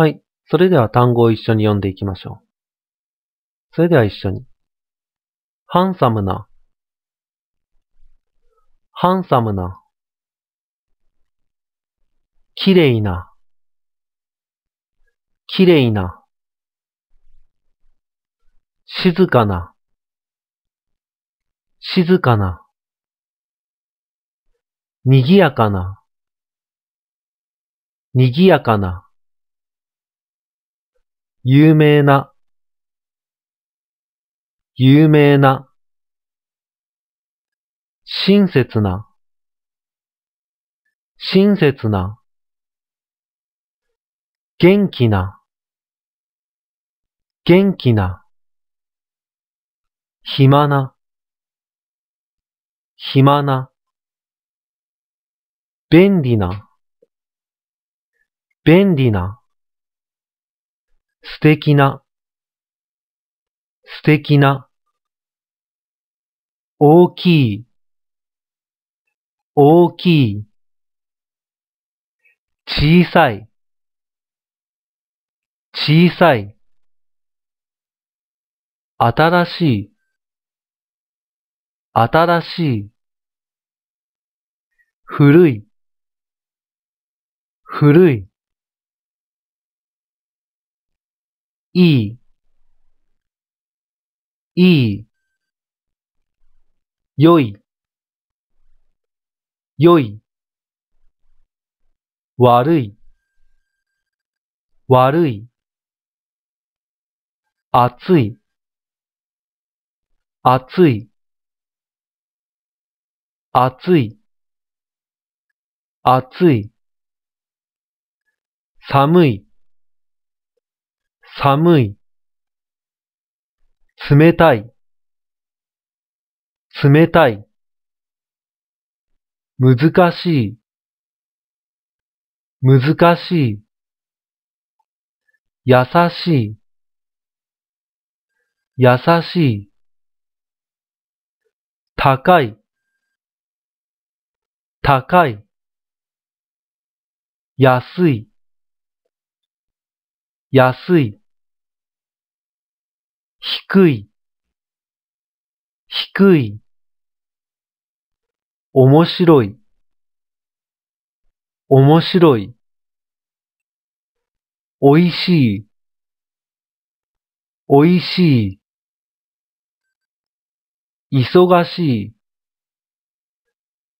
はい。それでは単語を一緒に読んでいきましょう。それでは一緒に。ハンサムな、ハンサムな、綺麗な、綺麗な、静かな、静かな、賑やかな、賑やかな、有名な、有名な、親切な、親切な、元気な、元気な、暇な、暇な、便利な、便利な、素敵な、素敵な、大きい、大きい、小さい、小さい、新しい、新しい、古い、古い、い、いい、よい、よい、悪い、悪い、暑い、暑い、暑い、暑い、寒い、寒い、冷たい、冷たい、難しい、難しい、優しい、優しい、高い、高い、安い、安い。低い、低い、面白い、面白い、おいしい、おいしい、忙し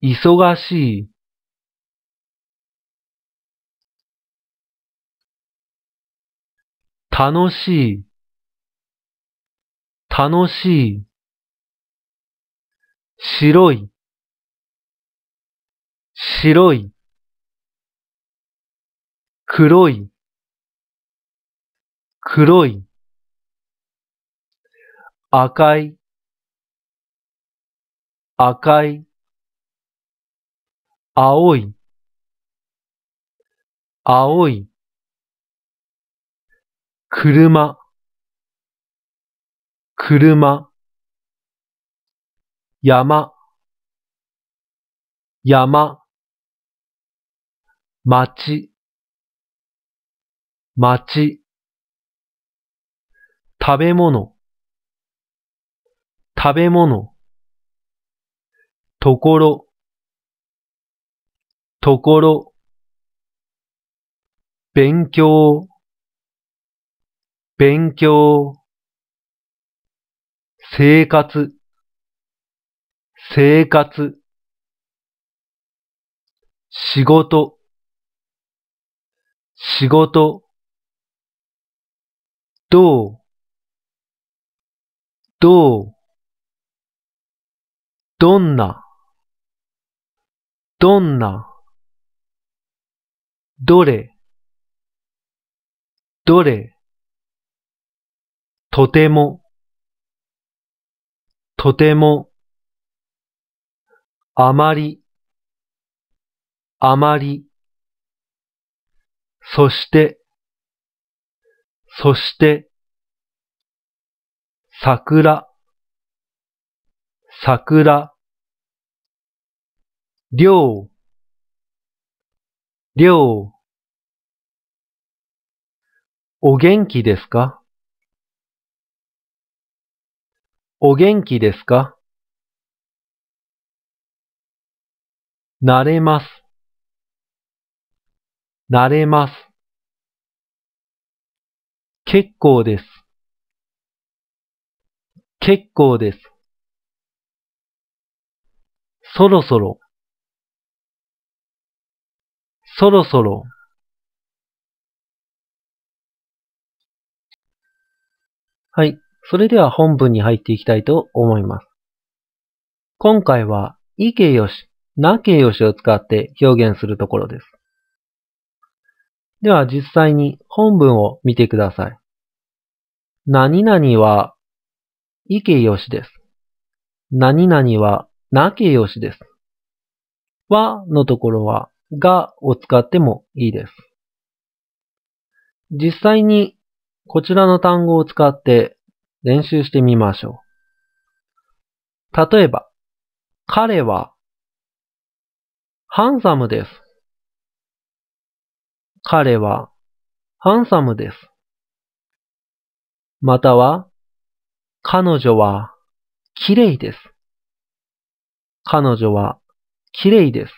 い、忙しい、楽しい、楽しい、白い、白い、黒い、黒い、赤い、赤い、青い、青い、車、車、山、山、町、町、食べ物、食べ物、ところ、ところ、勉強、勉強、生活、生活、仕事、仕事、どう、どう、どんな、どんな、どれ、どれ、とても、とても、あまり、あまり、そして、そして、桜、桜、量、量、お元気ですかお元気ですかなれます。なれます。結構です。結構です。そろそろ。そろそろ。はい。それでは本文に入っていきたいと思います。今回は、いけよし、なけよしを使って表現するところです。では実際に本文を見てください。何々は、いけよしです。何々は、なけよしです。はのところは、がを使ってもいいです。実際にこちらの単語を使って練習してみましょう。例えば、彼は、ハンサムです。彼は、ハンサムです。または、彼女は、綺麗です。彼女は、綺麗です。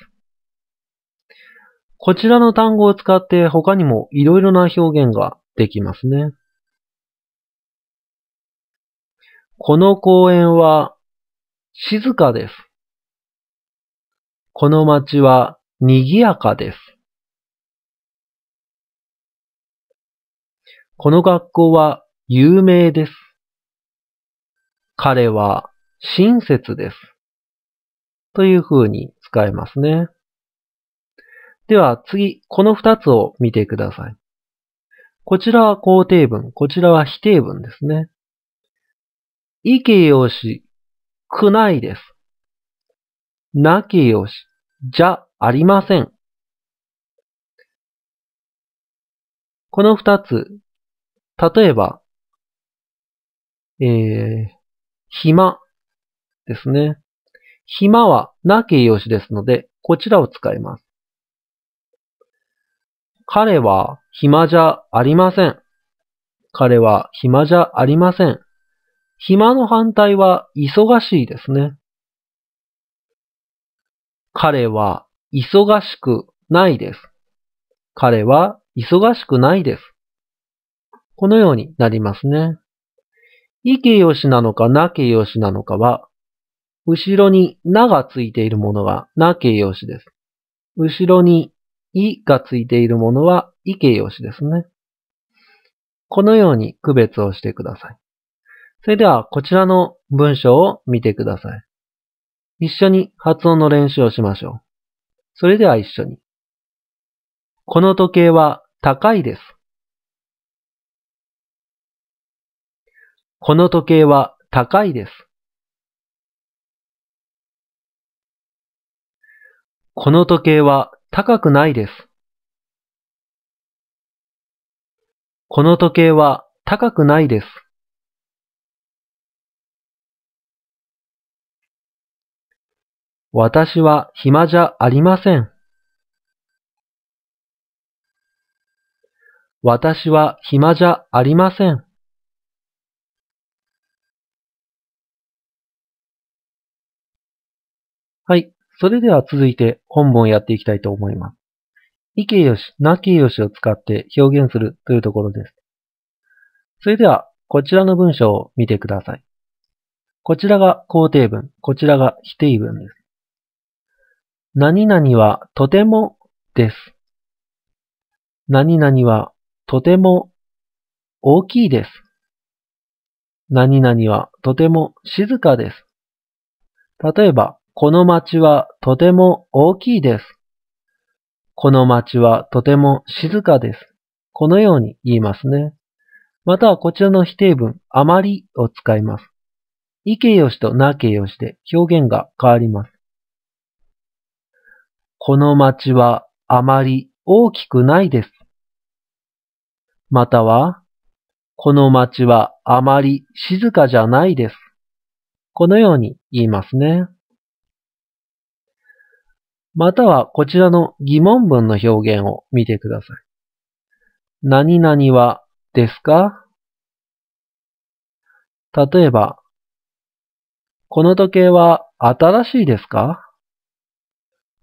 こちらの単語を使って他にもいろいろな表現ができますね。この公園は静かです。この街は賑やかです。この学校は有名です。彼は親切です。という風に使えますね。では次、この二つを見てください。こちらは肯定文、こちらは否定文ですね。いけよし、くないです。なけよし、じゃありません。この二つ、例えば、えー、暇ですね。暇はなけよしですので、こちらを使います。彼は暇じゃありません。彼は暇じゃありません。暇の反対は忙しいですね。彼は忙しくないです。彼は忙しくないです。このようになりますね。いけよしなのかなけよしなのかは、後ろにながついているものはなけよしです。後ろにいがついているものはいけよしですね。このように区別をしてください。それでは、こちらの文章を見てください。一緒に発音の練習をしましょう。それでは一緒に。この時計は高いです。この時計は高いです。この時計は高くないです。この時計は高くないです。私は暇じゃありません。私は暇じゃありません。はい。それでは続いて本文をやっていきたいと思います。意けよし、なけよしを使って表現するというところです。それでは、こちらの文章を見てください。こちらが肯定文、こちらが否定文です。何々はとてもです。何々はとても大きいです。何々はとても静かです。例えば、この町はとても大きいです。この町はとても静かです。このように言いますね。またはこちらの否定文、あまりを使います。意形よしとな形よしで表現が変わります。この街はあまり大きくないです。または、この街はあまり静かじゃないです。このように言いますね。またはこちらの疑問文の表現を見てください。何々はですか例えば、この時計は新しいですか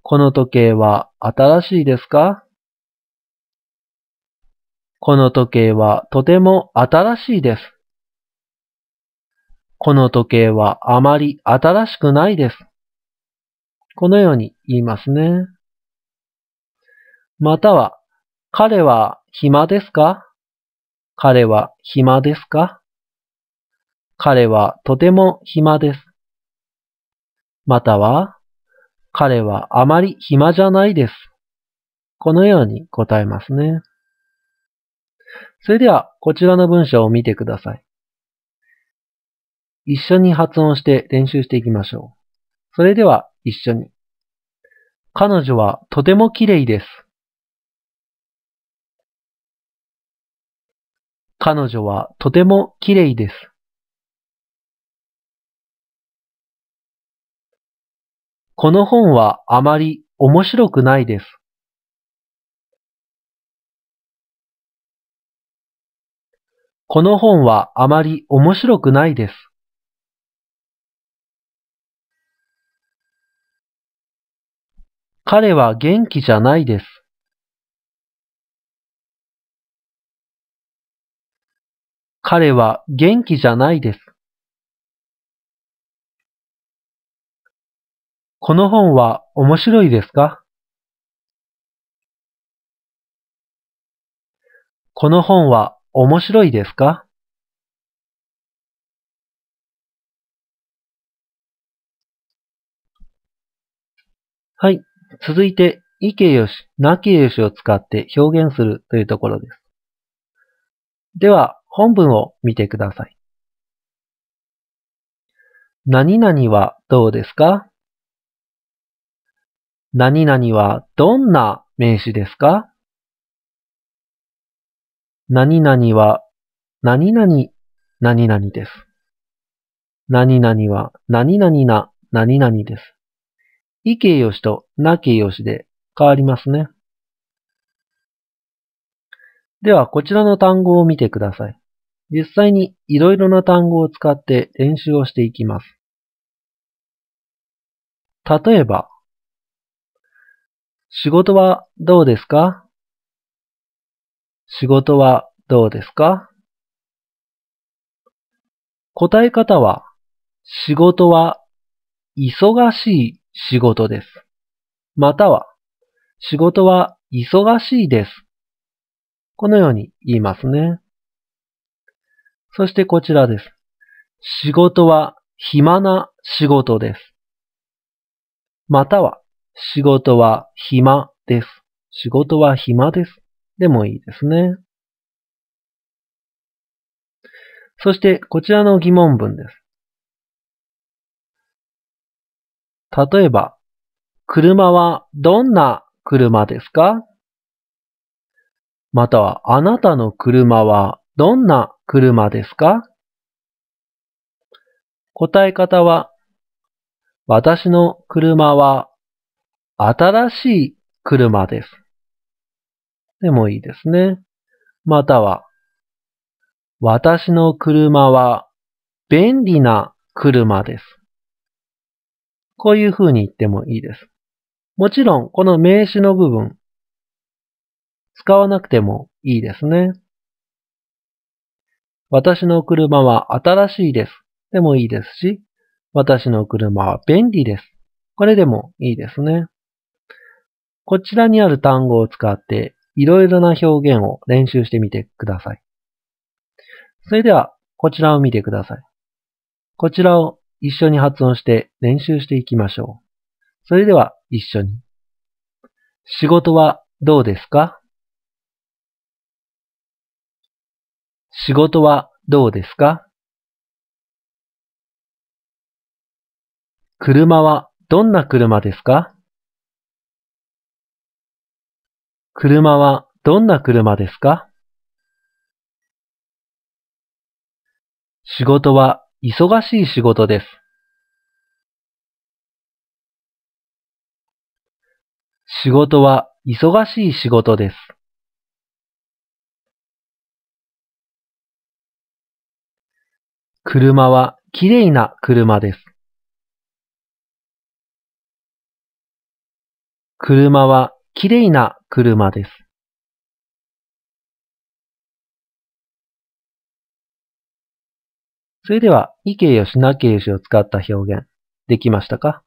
この時計は新しいですかこの時計はとても新しいです。この時計はあまり新しくないです。このように言いますね。または、彼は暇ですか彼は暇ですか彼はとても暇です。または、彼はあまり暇じゃないです。このように答えますね。それでは、こちらの文章を見てください。一緒に発音して練習していきましょう。それでは、一緒に。彼女はとても綺麗です。彼女はとても綺麗です。この本はあまり面白くないです。この本はあまり面白くないです。彼は元気じゃないです。彼は元気じゃないです。この本は面白いですかこの本は面白いですかはい。続いて、いけよし、なけよしを使って表現するというところです。では、本文を見てください。何々はどうですか何々はどんな名詞ですか何々は何々何々です。何々は何々な何々です。意形容詞とな形容詞で変わりますね。では、こちらの単語を見てください。実際にいろいろな単語を使って練習をしていきます。例えば、仕事はどうですか仕事はどうですか答え方は、仕事は忙しい仕事です。または、仕事は忙しいです。このように言いますね。そしてこちらです。仕事は暇な仕事です。または、仕事は暇です。仕事は暇です。でもいいですね。そしてこちらの疑問文です。例えば、車はどんな車ですかまたは、あなたの車はどんな車ですか答え方は、私の車は新しい車です。でもいいですね。または、私の車は便利な車です。こういう風に言ってもいいです。もちろん、この名詞の部分、使わなくてもいいですね。私の車は新しいです。でもいいですし、私の車は便利です。これでもいいですね。こちらにある単語を使っていろいろな表現を練習してみてください。それでは、こちらを見てください。こちらを一緒に発音して練習していきましょう。それでは、一緒に。仕事はどうですか仕事はどうですか車はどんな車ですか車はどんな車ですか仕事は忙しい仕事です。仕事は忙しい仕事です。車はきれいな車です。車は綺麗な車です。それでは、意形や品形詞を使った表現、できましたか